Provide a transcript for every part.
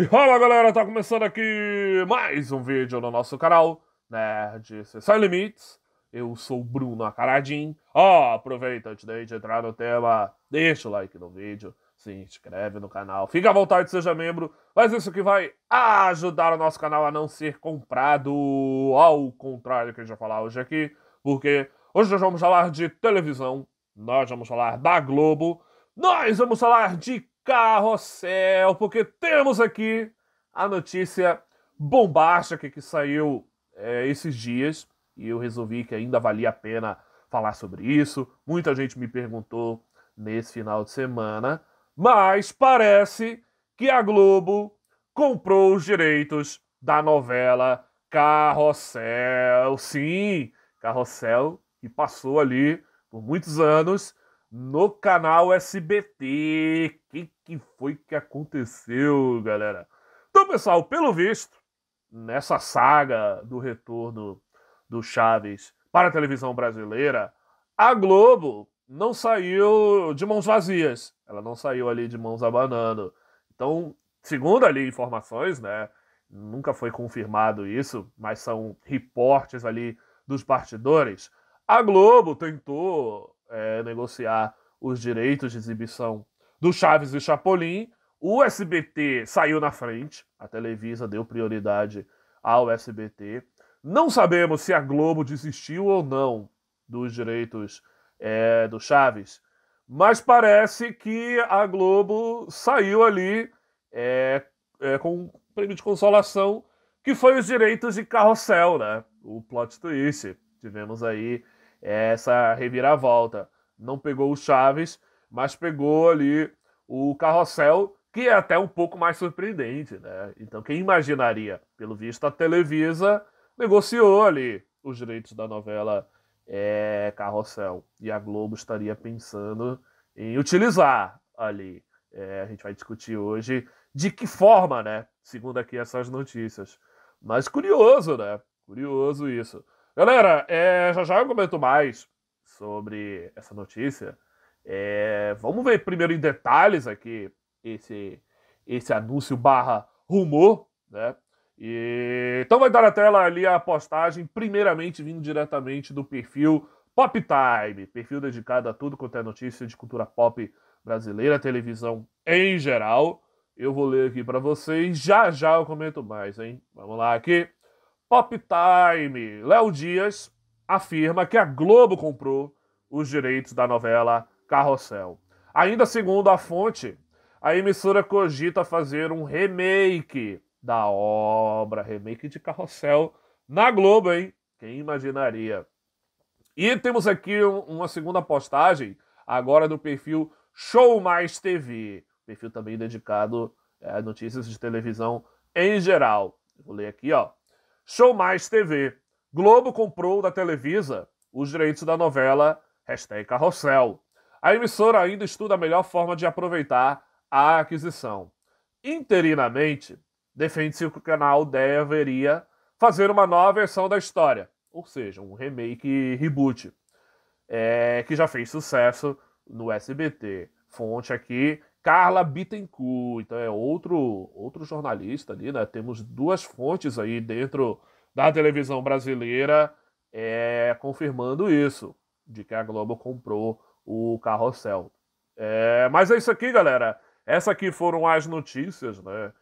E fala galera, tá começando aqui mais um vídeo no nosso canal, Nerd Sem Limites. Eu sou o Bruno Acaradim. Ó, oh, aproveita antes de entrar no tema, deixa o like no vídeo, se inscreve no canal, fica à vontade, seja membro. Mas isso que vai ajudar o nosso canal a não ser comprado, ao contrário do que a gente vai falar hoje aqui, porque hoje nós vamos falar de televisão, nós vamos falar da Globo, nós vamos falar de carrossel, porque temos aqui a notícia bombástica que saiu é, esses dias e eu resolvi que ainda valia a pena falar sobre isso. Muita gente me perguntou nesse final de semana, mas parece que a Globo comprou os direitos da novela Carrossel. Sim, Carrossel que passou ali por muitos anos no canal SBT. O que, que foi que aconteceu, galera? Então, pessoal, pelo visto, nessa saga do retorno do Chaves para a televisão brasileira, a Globo não saiu de mãos vazias. Ela não saiu ali de mãos abanando. Então, segundo ali informações, né? Nunca foi confirmado isso, mas são reportes ali dos bastidores. A Globo tentou é, negociar os direitos de exibição do Chaves e Chapolin. O SBT saiu na frente, a Televisa deu prioridade ao SBT. Não sabemos se a Globo desistiu ou não dos direitos é, do Chaves, mas parece que a Globo saiu ali é, é, com um prêmio de consolação que foi os direitos de Carrossel, né? O plot twist. Tivemos aí é essa reviravolta. Não pegou o Chaves, mas pegou ali o Carrossel, que é até um pouco mais surpreendente, né? Então, quem imaginaria? Pelo visto, a Televisa negociou ali os direitos da novela é, Carrossel. E a Globo estaria pensando em utilizar ali. É, a gente vai discutir hoje de que forma, né? Segundo aqui essas notícias. Mas curioso, né? Curioso isso. Galera, é, já já eu comento mais sobre essa notícia. É, vamos ver primeiro em detalhes aqui esse, esse anúncio barra rumor, né? E, então vai dar na tela ali a postagem, primeiramente vindo diretamente do perfil Pop Time, perfil dedicado a tudo quanto é notícia de cultura pop brasileira, televisão em geral. Eu vou ler aqui para vocês, já já eu comento mais, hein? Vamos lá aqui. Pop Time. Léo Dias afirma que a Globo comprou os direitos da novela Carrossel. Ainda segundo a fonte, a emissora cogita fazer um remake da obra, remake de Carrossel na Globo, hein? Quem imaginaria? E temos aqui uma segunda postagem, agora do perfil Show Mais TV, perfil também dedicado é, a notícias de televisão em geral. Vou ler aqui, ó. Show Mais TV. Globo comprou da Televisa os direitos da novela Hashtag Carrossel. A emissora ainda estuda a melhor forma de aproveitar a aquisição. Interinamente, defende-se que o canal deveria fazer uma nova versão da história, ou seja, um remake e reboot, é, que já fez sucesso no SBT. Fonte aqui Carla Bittencourt, então é outro, outro jornalista ali, né? Temos duas fontes aí dentro da televisão brasileira é, confirmando isso, de que a Globo comprou o carrossel. É, mas é isso aqui, galera. Essas aqui foram as notícias, né? O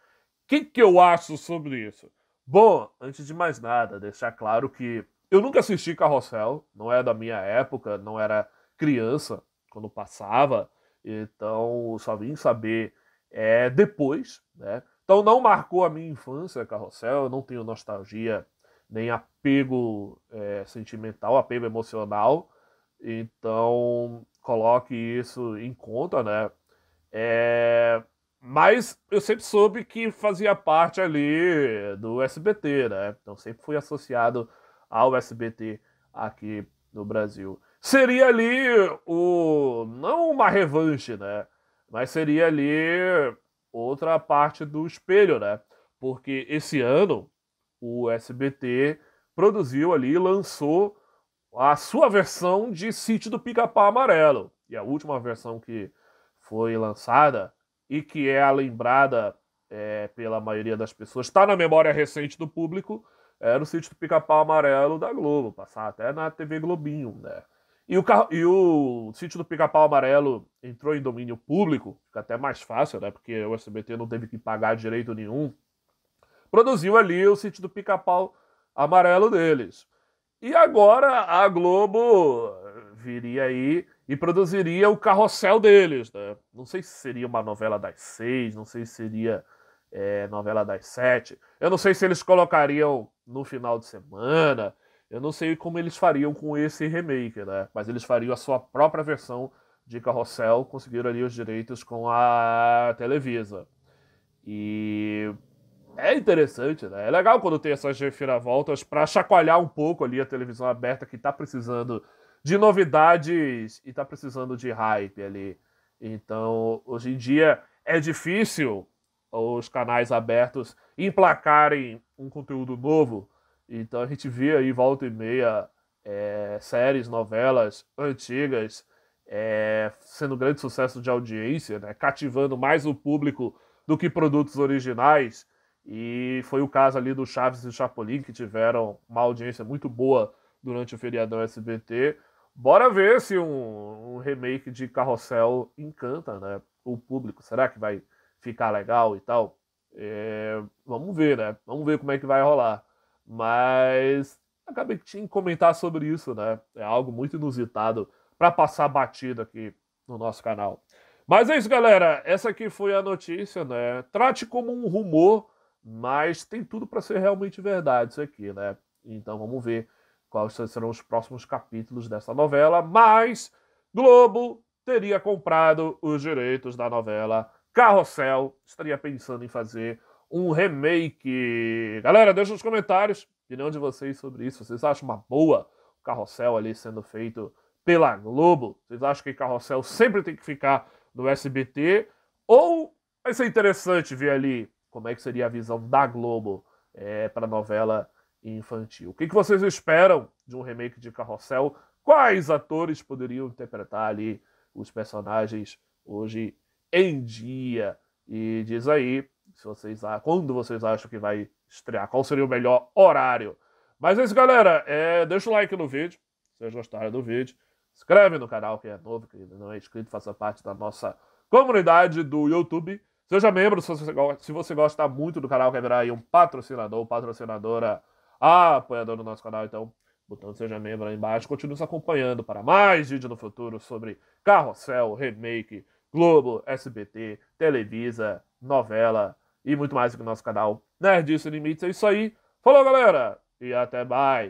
que, que eu acho sobre isso? Bom, antes de mais nada, deixar claro que eu nunca assisti Carrossel, não é da minha época, não era criança quando passava. Então, só vim saber é, depois, né? Então não marcou a minha infância, Carrossel, eu não tenho nostalgia nem apego é, sentimental, apego emocional. Então coloque isso em conta, né? É, mas eu sempre soube que fazia parte ali do SBT, né? Então sempre fui associado ao SBT aqui no Brasil seria ali o não uma revanche, né? Mas seria ali outra parte do espelho, né? Porque esse ano o SBT produziu ali e lançou a sua versão de Sítio do Pica-Pau Amarelo. E a última versão que foi lançada e que é lembrada é, pela maioria das pessoas, está na memória recente do público, era é o Sítio do Pica-Pau Amarelo da Globo, passar até na TV Globinho, né? E o, carro, e o sítio do Pica-Pau Amarelo entrou em domínio público, fica até mais fácil, né? Porque o SBT não teve que pagar direito nenhum. Produziu ali o sítio do Pica-Pau Amarelo deles. E agora a Globo viria aí e produziria o carrossel deles, né? Não sei se seria uma novela das seis, não sei se seria é, novela das sete. Eu não sei se eles colocariam no final de semana. Eu não sei como eles fariam com esse remake, né? Mas eles fariam a sua própria versão de Carrossel, conseguiram ali os direitos com a Televisa. E é interessante, né? É legal quando tem essas reviravoltas para chacoalhar um pouco ali a televisão aberta que está precisando de novidades e está precisando de hype ali. Então, hoje em dia é difícil os canais abertos emplacarem um conteúdo novo, então a gente vê aí volta e meia é, séries, novelas antigas é, sendo grande sucesso de audiência, né, cativando mais o público do que produtos originais. E foi o caso ali do Chaves e Chapolin, que tiveram uma audiência muito boa durante o feriadão SBT. Bora ver se um, um remake de Carrossel encanta né, o público. Será que vai ficar legal e tal? É, vamos ver, né? Vamos ver como é que vai rolar. Mas acabei de comentar sobre isso, né? É algo muito inusitado para passar batida aqui no nosso canal. Mas é isso, galera. Essa aqui foi a notícia, né? Trate como um rumor, mas tem tudo para ser realmente verdade isso aqui, né? Então vamos ver quais serão os próximos capítulos dessa novela. Mas Globo teria comprado os direitos da novela Carrossel, estaria pensando em fazer um remake. Galera, deixa nos comentários a opinião de vocês sobre isso. Vocês acham uma boa o carrossel ali sendo feito pela Globo? Vocês acham que carrossel sempre tem que ficar no SBT? Ou vai ser interessante ver ali como é que seria a visão da Globo é, para a novela infantil? O que, que vocês esperam de um remake de carrossel? Quais atores poderiam interpretar ali os personagens hoje em dia? E diz aí se vocês quando vocês acham que vai estrear, qual seria o melhor horário. Mas é isso, galera. É, deixa o like no vídeo, se vocês gostaram do vídeo. Inscreve no canal, quem é novo, que não é inscrito, faça parte da nossa comunidade do YouTube. Seja membro se você, se você gosta muito do canal, quer virar aí um patrocinador, patrocinadora, ah, apoiador do nosso canal, então botão seja membro aí embaixo. Continue nos acompanhando para mais vídeos no futuro sobre Carrossel, Remake, Globo, SBT, Televisa, novela, e muito mais aqui no nosso canal Nerd Sem Limites. É isso aí. Falou, galera, e até mais.